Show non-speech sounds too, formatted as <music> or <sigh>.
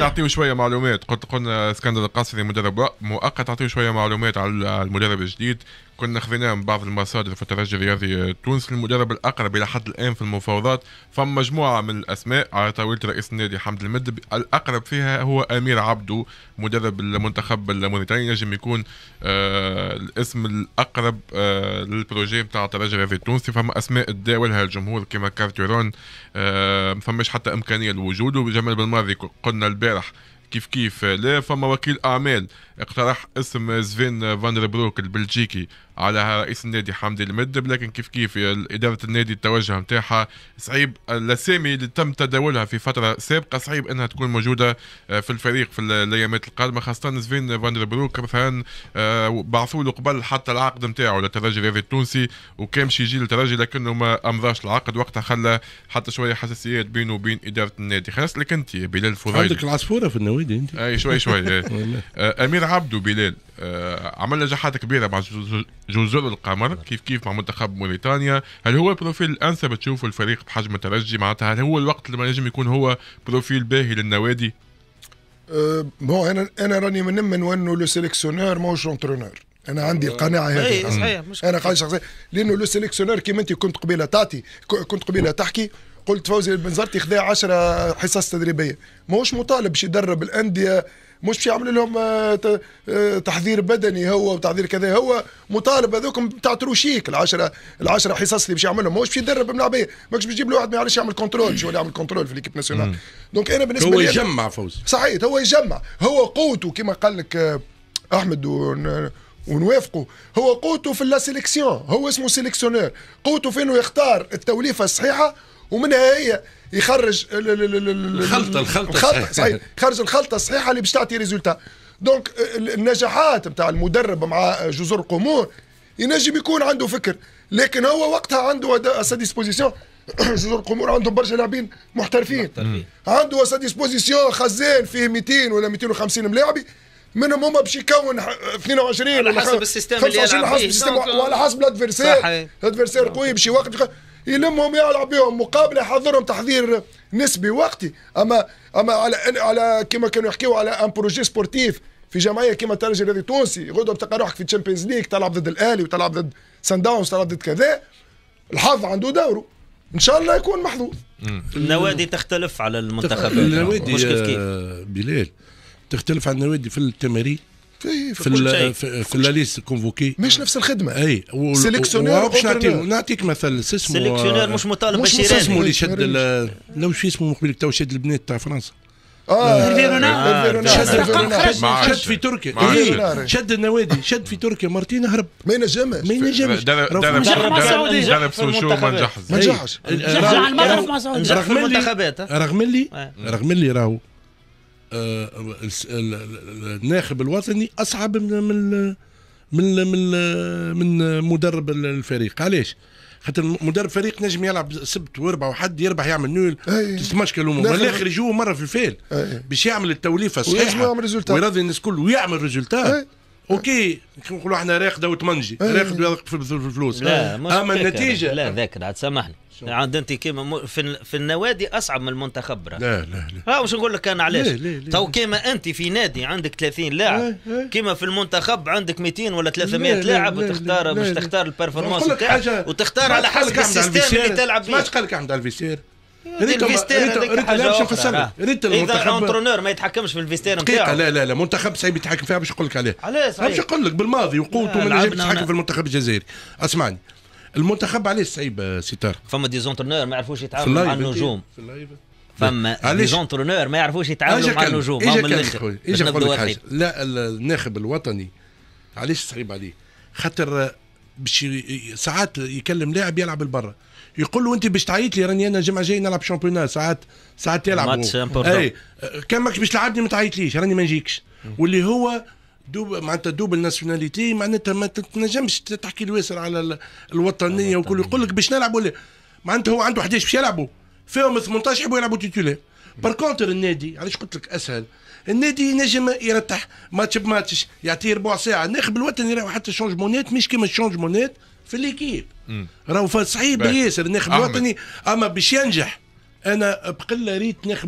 نعطيو شويه معلومات قلت قلنا اسكندر القاصري مدرب مؤقت نعطيه شويه معلومات على المدرب الجديد كنا خذيناه من بعض المصادر في الترجي الرياضي التونسي المدرب الاقرب الى حد الان في المفاوضات فما مجموعه من الاسماء على طاوله رئيس النادي حمد المد الاقرب فيها هو امير عبدو مدرب المنتخب الموريتاني نجم يكون آه الاسم الاقرب آه للبروجي نتاع الترجي الرياضي التونسي فما اسماء تداولها الجمهور كما كارتيرون آه ما فماش حتى امكانيه لوجوده جمال بالماضي قلنا البارح كيف كيف لا فما وكيل اعمال اقترح اسم زفين فان بروك البلجيكي على رئيس النادي حمدي المدب لكن كيف كيف إدارة النادي التوجه نتاعها صعيب الأسامي اللي تم تداولها في فترة سابقة صعيب أنها تكون موجودة آه، في الفريق في الأيامات القادمة خاصة سفين فاندر بروك مثلا آه، بعثوا له قبل حتى العقد نتاعو للترجي الرياضي التونسي باش يجي للترجي لكنه ما أمضاش العقد وقتها خلى حتى شوية حساسيات بينه وبين إدارة النادي خلاص لك أنت بلال الفضيلي عندك العصفورة في النوادي أنت أي شوي شوي إيه. <laughs> آه، أمير عبدو بلال عمل نجاحات كبيرة مع جزر القمر نعم. كيف كيف مع منتخب موريتانيا هل هو البروفيل الانسب تشوفه الفريق بحجم الترجي معناتها هل هو الوقت اللي لازم يكون هو بروفيل باهي للنوادي أه بون انا انا راني من من وانه لو سيليكسيونور موش اونترونور انا عندي القناعه هذه اي صحيح أه. انا قاعد شخصيا لانه لو سيليكسيونور كيما انت كنت قبيله تعطي كنت قبيله نعم. تحكي قلت فوزي البنزرتي خذا 10 حصص تدريبيه ماهوش مطالب باش يدرب الانديه مش باش يعمل لهم آه، آه، تحضير بدني هو وتحضير كذا هو مطالب هذوكم بتاع تروشيك العشرة العشرة حصص اللي باش يعملهم ماهوش باش يدرب من العباد ماكش باش يجيب له واحد ما يعرفش يعمل كنترول شو اللي يعمل كنترول في ليكيب ناسيونال دونك انا بالنسبه هو يجمع فوز صحيح هو يجمع هو قوته كما قال لك آه، احمد ونوافقه هو قوته في لا سيليكسيون هو اسمه سيليكسيونور قوته في انه يختار التوليفه الصحيحه ومنها هي يخرج الخلطه الخلطه صحيح يخرج الخلطه الصحيحه اللي باش تعطي ريزولتا دونك النجاحات نتاع المدرب مع جزر قمور ينجم يكون عنده فكر لكن هو وقتها عنده سا ديسبوزيسيون <coughs> جزر قمور عندهم برشا لاعبين محترفين عنده سا ديسبوزيسيون خزان فيه 200 ولا 250 ملاعبي منهم هما باش يكون 22 على حسب السيستم اللي يلعب فيه حسب السيستم وعلى حسب الادفيرسير الادفيرسير قوي باش يوقف يلمهم يلعب بهم مقابله يحضرهم تحضير نسبي وقتي اما اما على على كما كانوا يحكيوا على ان بروجي سبورتيف في جمعيه كما الترجي الرياضي التونسي غدوه بتلقى روحك في تشامبيونز ليج تلعب ضد الاهلي وتلعب ضد سان داونز تلعب ضد كذا الحظ عنده دوره ان شاء الله يكون محظوظ النوادي تختلف على المنتخبات النوادي مشكل آه، كيف بلال تختلف عن النوادي في التمارين في في, في, في, كونفوكي مش نفس الخدمه اي سيليكسيونير نعطيك مثل اسمه سيليكسيونير مش مطالب باش اسمه اللي شد لو شو اسمه مقبل تو شد البنات تاع فرنسا اه شد في تركيا شد النوادي شد في تركيا مرتين هرب ما ينجمش ما نجمش درب سوشو ما نجحش ما نجحش رغم اللي رغم اللي راهو الناخب الوطني اصعب من من من من, من مدرب الفريق علاش؟ خاطر مدرب فريق نجم يلعب سبت واربع وحد يربح يعمل نول تتمشكل الامور من الاخر مره في الفيل باش يعمل التوليفه الصحيحه ويعمل ريزولتات ويرضي الناس الكل ويعمل ريزولتات اوكي نقولوا احنا راقده وتمنجي إيه. راقد ويرقد في الفلوس لا إيه. اما النتيجه لا ذاكر عاد سامحني عاد انت كيما في, في النوادي اصعب من المنتخب لا لا لا واش نقول لك انا علاش تو كيما انت في نادي عندك 30 لاعب إيه، كيما في المنتخب عندك 200 ولا 300 لاعب وتختار باش تختار البرفورمانس وتختار على حسب السيستم اللي تلعب فيه ما قال لك احمد الفيسير ريت ريتم ما يتحكمش في الفيستير نتاعو لا لا لا منتخب سايب يتحكم فيها باش نقول لك عليه علاش باش نقول لك بالماضي وقوته ما نجمش يتحكم في المنتخب الجزائري اسمعني المنتخب علاش صعيب آه، ستار فما دي زونترونور ما يعرفوش يتعاملوا مع النجوم فما دي زونترونور ما يعرفوش يتعاملوا مع النجوم اجا كان اجا كان لا الناخب الوطني علاش صعيب عليه خاطر باش ساعات يكلم لاعب يلعب لبرا يقول له انت باش تعيط لي راني انا الجمعه جاي نلعب شامبيونان ساعات ساعات تلعب ماتش اي كان ماكش باش تلعبني ما تعيطليش راني ما نجيكش واللي هو دوب معناتها دوبل ناسيوناليتي معناتها ما تنجمش تحكي الواسر على الوطنيه وكل يقول لك باش نلعب ولا معناتها هو عنده 11 باش يلعبوا فيهم 18 يحبوا يلعبوا تيتولير كونتر النادي علاش قلت لك اسهل النادي نجم يرتاح ماتش بماتش يعطيه ربع ساعه الناخب الوطني راهو حتى شونجمونات مش كيما الشونجمونات في ليكيب راهو صعيب ياسر الناخب الوطني اما باش ينجح انا بقله ريت ناخذ